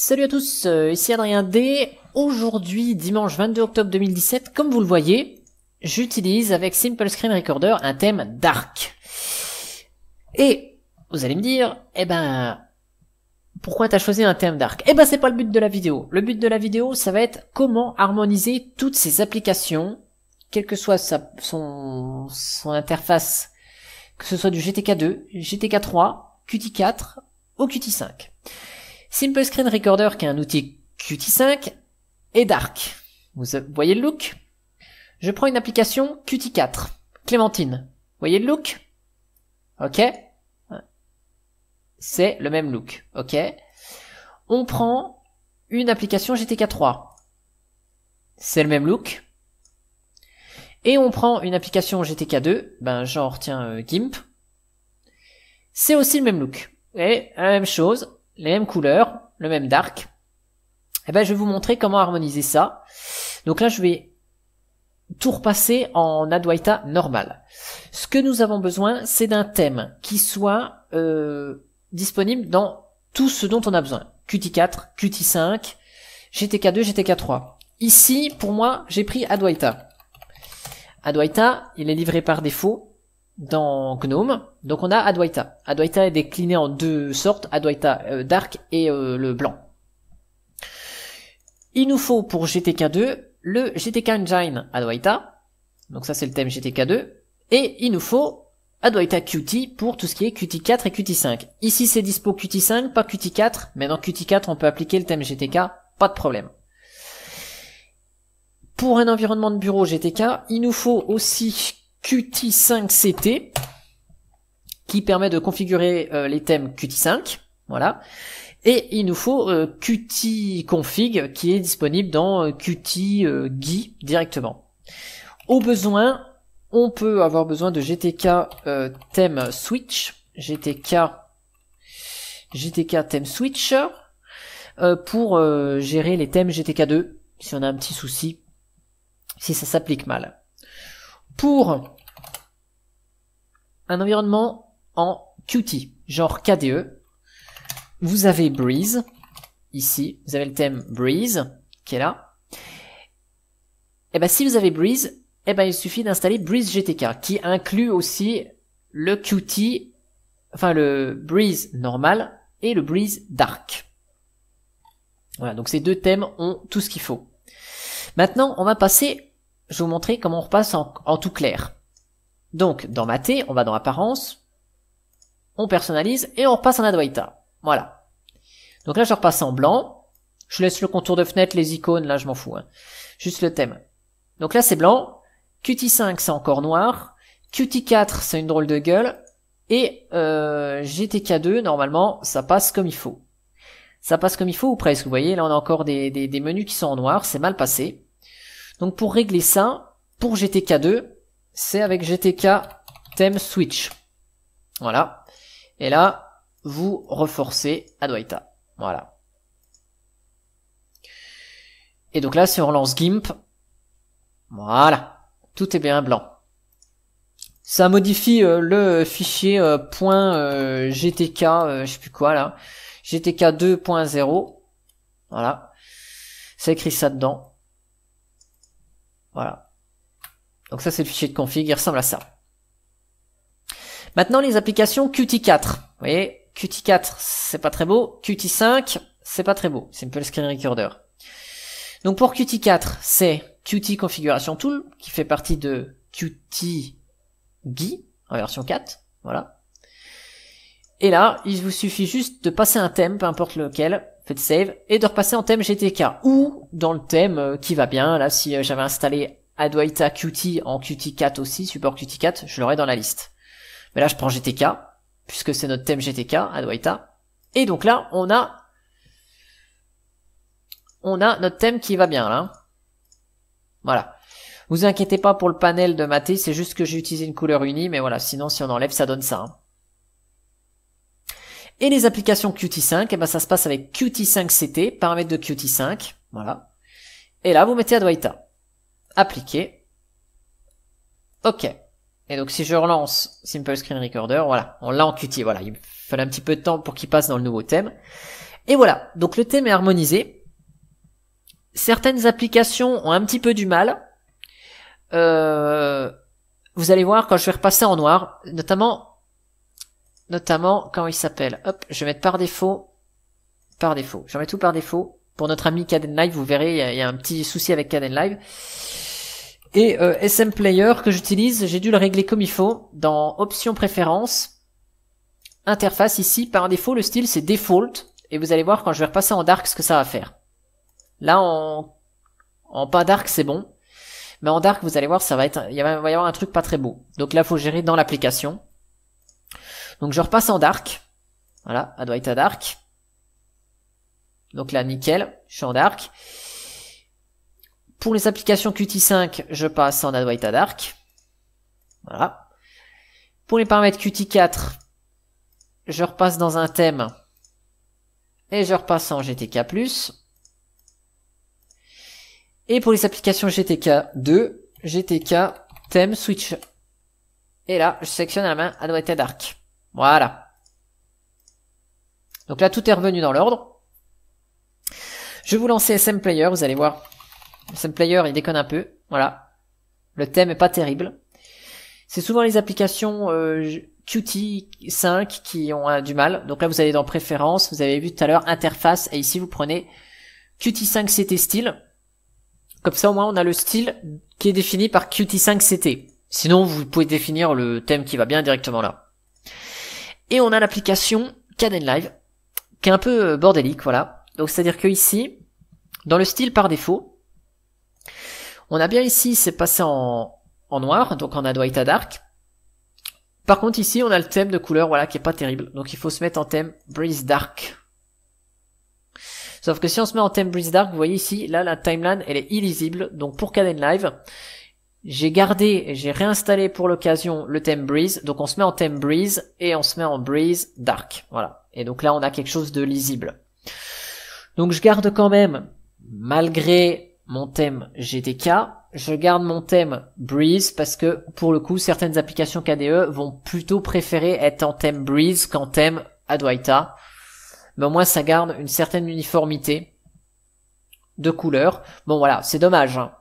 Salut à tous, euh, ici Adrien D. Aujourd'hui, dimanche 22 octobre 2017, comme vous le voyez, j'utilise avec Simple Screen Recorder un thème dark. Et vous allez me dire, eh ben, pourquoi t'as choisi un thème dark Eh ben, c'est pas le but de la vidéo. Le but de la vidéo, ça va être comment harmoniser toutes ces applications, quelle que soit sa, son, son interface, que ce soit du GTK2, GTK3, Qt4 ou Qt5. Simple Screen Recorder qui est un outil Qt5 et Dark. Vous voyez le look Je prends une application Qt4, Clémentine. Vous voyez le look Ok C'est le même look. Ok On prend une application GTK3. C'est le même look. Et on prend une application GTK2, ben genre tiens euh, GIMP. C'est aussi le même look. Et la même chose, les mêmes couleurs, le même dark. Et eh ben, je vais vous montrer comment harmoniser ça. Donc là, je vais tout repasser en Adwaita normal. Ce que nous avons besoin, c'est d'un thème qui soit euh, disponible dans tout ce dont on a besoin. Qt4, Qt5, GTK2, GTK3. Ici, pour moi, j'ai pris Adwaita. Adwaita, il est livré par défaut dans GNOME. Donc on a Adwaita. Adwaita est décliné en deux sortes, Adwaita euh, Dark et euh, le blanc. Il nous faut pour GTK2 le GTK Engine Adwaita. Donc ça c'est le thème GTK2. Et il nous faut Adwaita Qt pour tout ce qui est Qt4 et Qt5. Ici c'est dispo Qt5, pas Qt4, mais dans Qt4 on peut appliquer le thème GTK, pas de problème. Pour un environnement de bureau GTK, il nous faut aussi Qt5CT qui permet de configurer euh, les thèmes Qt5. Voilà. Et il nous faut euh, Qt config qui est disponible dans euh, QtGui euh, directement. Au besoin, on peut avoir besoin de GTK thème switch, GTK GTK thème switch pour gérer les thèmes GTK2 si on a un petit souci, si ça s'applique mal. Pour un environnement en Qt, genre KDE. Vous avez Breeze, ici, vous avez le thème Breeze, qui est là. Et eh ben si vous avez Breeze, eh ben il suffit d'installer Breeze GTK, qui inclut aussi le Qt, enfin le Breeze normal et le Breeze Dark. Voilà, donc ces deux thèmes ont tout ce qu'il faut. Maintenant, on va passer, je vais vous montrer comment on repasse en tout clair. Donc, dans maté, on va dans apparence, on personnalise et on repasse en Adwaita. Voilà. Donc là, je repasse en blanc. Je laisse le contour de fenêtre, les icônes, là, je m'en fous. Hein. Juste le thème. Donc là, c'est blanc. Qt5, c'est encore noir. Qt4, c'est une drôle de gueule. Et euh, GTK2, normalement, ça passe comme il faut. Ça passe comme il faut ou presque. Vous voyez, là, on a encore des, des menus qui sont en noir. C'est mal passé. Donc pour régler ça, pour GTK2, c'est avec GTK theme switch. Voilà. Et là, vous reforcez Adwaita. Voilà. Et donc là, si on relance GIMP, voilà, tout est bien blanc. Ça modifie euh, le fichier euh, euh, .gtk, je sais plus quoi là, gtk 2.0. Voilà, ça écrit ça dedans. Voilà. Donc ça c'est le fichier de config, il ressemble à ça. Maintenant les applications Qt4. Vous voyez, Qt4 c'est pas très beau, Qt5 c'est pas très beau, c'est un peu le screen recorder. Donc pour Qt4 c'est Qt configuration tool qui fait partie de Qt GUI en version 4, voilà. Et là, il vous suffit juste de passer un thème, peu importe lequel, faites save, et de repasser en thème GTK, ou dans le thème euh, qui va bien, là si euh, j'avais installé Adwaita Qt en Qt4 aussi, support Qt4, je l'aurai dans la liste. Mais là, je prends GTK, puisque c'est notre thème GTK, Adwaita. Et donc là, on a, on a notre thème qui va bien, là. Voilà. Vous inquiétez pas pour le panel de maté, c'est juste que j'ai utilisé une couleur unie, mais voilà, sinon si on enlève, ça donne ça. Hein. Et les applications Qt5, et eh ben, ça se passe avec Qt5CT, paramètre de Qt5, voilà. Et là, vous mettez Adwaita appliquer. OK. Et donc si je relance Simple Screen Recorder, voilà, on l'a en Qt, voilà, il fallait un petit peu de temps pour qu'il passe dans le nouveau thème. Et voilà, donc le thème est harmonisé. Certaines applications ont un petit peu du mal. Euh, vous allez voir quand je vais repasser en noir, notamment, notamment quand il s'appelle. Hop, je vais mettre par défaut, par défaut. J'en mets tout par défaut pour notre ami Caden Live, vous verrez, il y, a un petit souci avec Caden Live. Et euh, SM Player que j'utilise, j'ai dû le régler comme il faut dans options préférences. Interface ici, par défaut, le style c'est default. Et vous allez voir quand je vais repasser en dark ce que ça va faire. Là, en, pas dark, c'est bon. Mais en dark, vous allez voir, ça va être, il va y avoir un truc pas très beau. Donc là, faut gérer dans l'application. Donc je repasse en dark. Voilà, à Dark. Donc là, nickel, je suis en dark. Pour les applications Qt5, je passe en Adwaita dark. Voilà. Pour les paramètres Qt4, je repasse dans un thème et je repasse en GTK+. Et pour les applications GTK2, GTK thème switch. Et là, je sélectionne à la main Adwaita Dark. Voilà. Donc là, tout est revenu dans l'ordre. Je vais vous lancer SM Player, vous allez voir. SM Player, il déconne un peu. Voilà. Le thème est pas terrible. C'est souvent les applications euh, Qt 5 qui ont euh, du mal. Donc là, vous allez dans Préférences, vous avez vu tout à l'heure Interface, et ici vous prenez Qt 5 CT Style. Comme ça, au moins, on a le style qui est défini par Qt 5 CT. Sinon, vous pouvez définir le thème qui va bien directement là. Et on a l'application Caden Live, qui est un peu euh, bordélique, voilà. Donc c'est-à-dire que ici, dans le style par défaut, on a bien ici, c'est passé en, noir, donc on a Dark. Par contre ici, on a le thème de couleur, voilà, qui est pas terrible. Donc il faut se mettre en thème Breeze Dark. Sauf que si on se met en thème Breeze Dark, vous voyez ici, là, la timeline, elle est illisible. Donc pour Caden Live, j'ai gardé et j'ai réinstallé pour l'occasion le thème Breeze. Donc on se met en thème Breeze et on se met en Breeze Dark. Voilà. Et donc là, on a quelque chose de lisible. Donc je garde quand même, malgré mon thème GTK, je garde mon thème Breeze parce que pour le coup, certaines applications KDE vont plutôt préférer être en thème Breeze qu'en thème Adwaita. Mais au moins, ça garde une certaine uniformité de couleur. Bon, voilà, c'est dommage. Hein.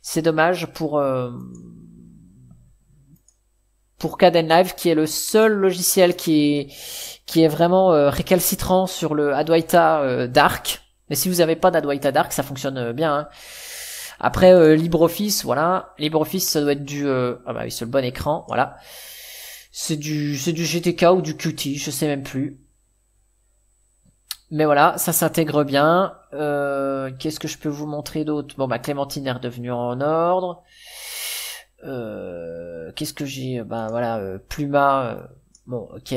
C'est dommage pour euh, pour Caden qui est le seul logiciel qui est qui est vraiment euh, récalcitrant sur le Adwaita euh, Dark. Mais si vous n'avez pas d'Adwaita Dark, ça fonctionne euh, bien. Hein. Après, euh, LibreOffice, voilà. LibreOffice, ça doit être du... Euh, ah bah oui, c'est le bon écran, voilà. C'est du, c'est du GTK ou du Qt, je sais même plus. Mais voilà, ça s'intègre bien. Qu'est-ce que je peux vous montrer d'autre Bon, bah Clémentine est redevenue en ordre. Qu'est-ce que j'ai Bah voilà, Pluma. bon, ok.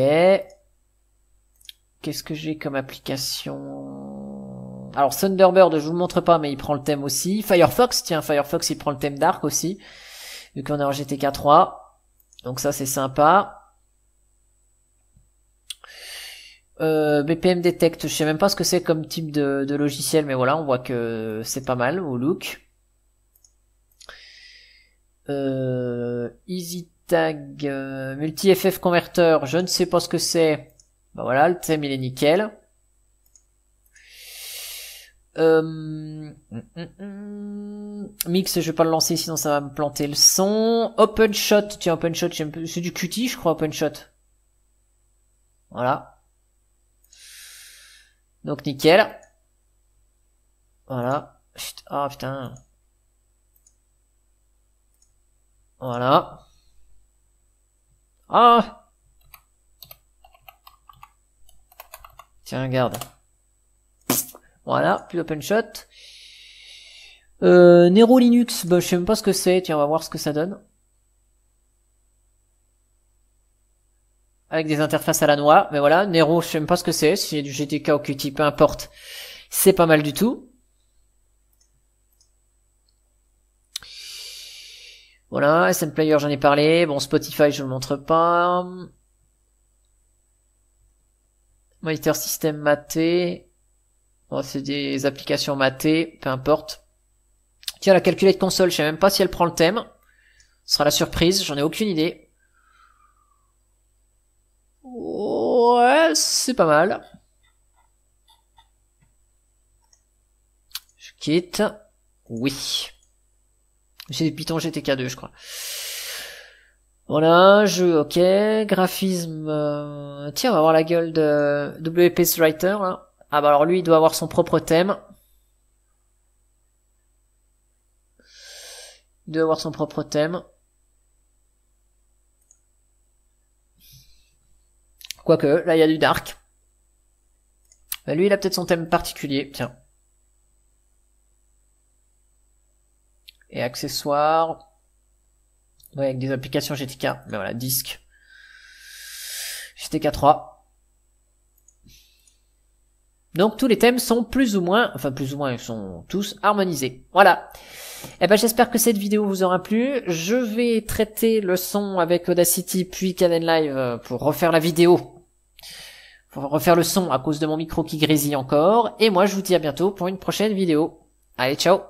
Qu'est-ce que j'ai comme application alors Thunderbird, je vous le montre pas, mais il prend le thème aussi. Firefox, tiens, Firefox, il prend le thème Dark aussi, vu qu'on est en GTK 3. Donc ça, c'est sympa. Euh, BPM Detect, je sais même pas ce que c'est comme type de, logiciel, mais voilà, on voit que c'est pas mal au look. Euh, Easy Tag euh, Multi FF Converter, je ne sais pas ce que c'est. Bah voilà, le thème il est nickel. Euh... Mm, mm, mm. Mix, je vais pas le lancer sinon ça va me planter le son. Open shot, tiens open shot, c'est du cutie je crois open shot. Voilà. Donc nickel. Voilà. Ah putain. Voilà. Ah. Tiens regarde. Voilà, plus d'open shot. Euh, Nero Linux, bah, je sais même pas ce que c'est. Tiens, on va voir ce que ça donne. Avec des interfaces à la noix. Mais voilà, Nero, je sais même pas ce que c'est. Si c'est du GTK ou Qt, peu importe. C'est pas mal du tout. Voilà, SM Player, j'en ai parlé. Bon, Spotify, je ne le montre pas. Monitor système Maté. Bon, hein, c'est des applications matées, peu importe. Tiens, la de console, je sais même pas si elle prend le thème. Ce sera la surprise, j'en ai aucune idée. Ouais, c'est pas mal. Je quitte. Oui. J'ai des Python GTK2, je crois. Voilà, jeu, ok. Graphisme. Euh, tiens, on va voir la gueule de WPS Writer, là. Hein. Ah bah alors lui, il doit avoir son propre thème. Il doit avoir son propre thème. Quoique, là, il y a du dark. Bah lui, il a peut-être son thème particulier. Tiens. Et accessoires. Ouais, avec des applications GTK. Mais bah voilà, disque. GTK 3. Donc tous les thèmes sont plus ou moins, enfin plus ou moins, ils sont tous harmonisés. Voilà. Eh ben j'espère que cette vidéo vous aura plu. Je vais traiter le son avec Audacity puis Canon Live euh, pour refaire la vidéo. Pour refaire le son à cause de mon micro qui grésille encore. Et moi je vous dis à bientôt pour une prochaine vidéo. Allez, ciao